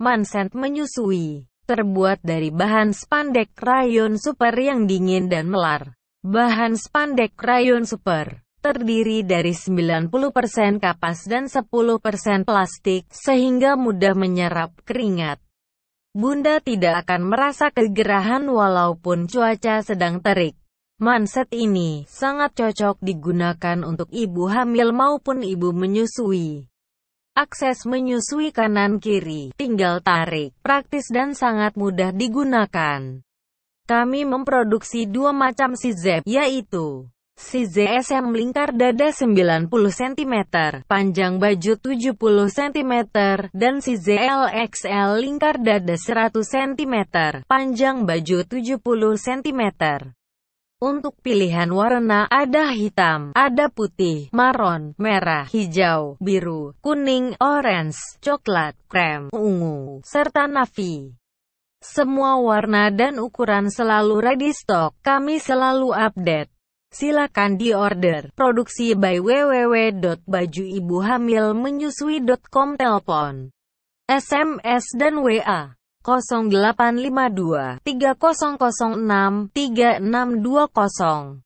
Manset menyusui, terbuat dari bahan spandek rayon super yang dingin dan melar. Bahan spandek rayon super terdiri dari 90% kapas dan 10% plastik, sehingga mudah menyerap keringat. Bunda tidak akan merasa kegerahan walaupun cuaca sedang terik. Manset ini sangat cocok digunakan untuk ibu hamil maupun ibu menyusui. Akses menyusui kanan-kiri, tinggal tarik, praktis dan sangat mudah digunakan. Kami memproduksi dua macam sizep, yaitu SM lingkar dada 90 cm, panjang baju 70 cm, dan LXL lingkar dada 100 cm, panjang baju 70 cm. Untuk pilihan warna ada hitam, ada putih, maron, merah, hijau, biru, kuning, orange, coklat, krem, ungu, serta navy. Semua warna dan ukuran selalu ready stock, kami selalu update. Silakan di order. Produksi by www.bajuibuhamilmenyusui.com Telepon, SMS dan WA 0852 3006 3620